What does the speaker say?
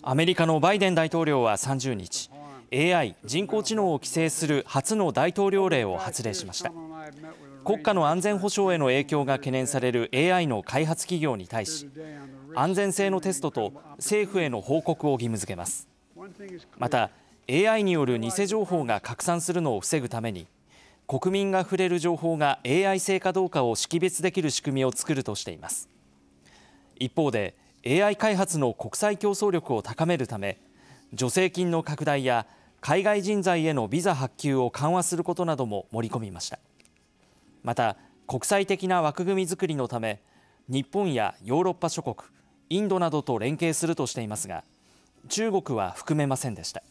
アメリカのバイデン大統領は30日、AI・ 人工知能を規制する初の大統領令を発令しました。国家の安全保障への影響が懸念される AI の開発企業に対し、安全性のテストと政府への報告を義務付けます。また、AI による偽情報が拡散するのを防ぐために、国民が触れる情報が AI 性かどうかを識別できる仕組みを作るとしています。一方で、AI 開発の国際競争力を高めるため助成金の拡大や海外人材へのビザ発給を緩和することなども盛り込みましたまた国際的な枠組みづくりのため日本やヨーロッパ諸国インドなどと連携するとしていますが中国は含めませんでした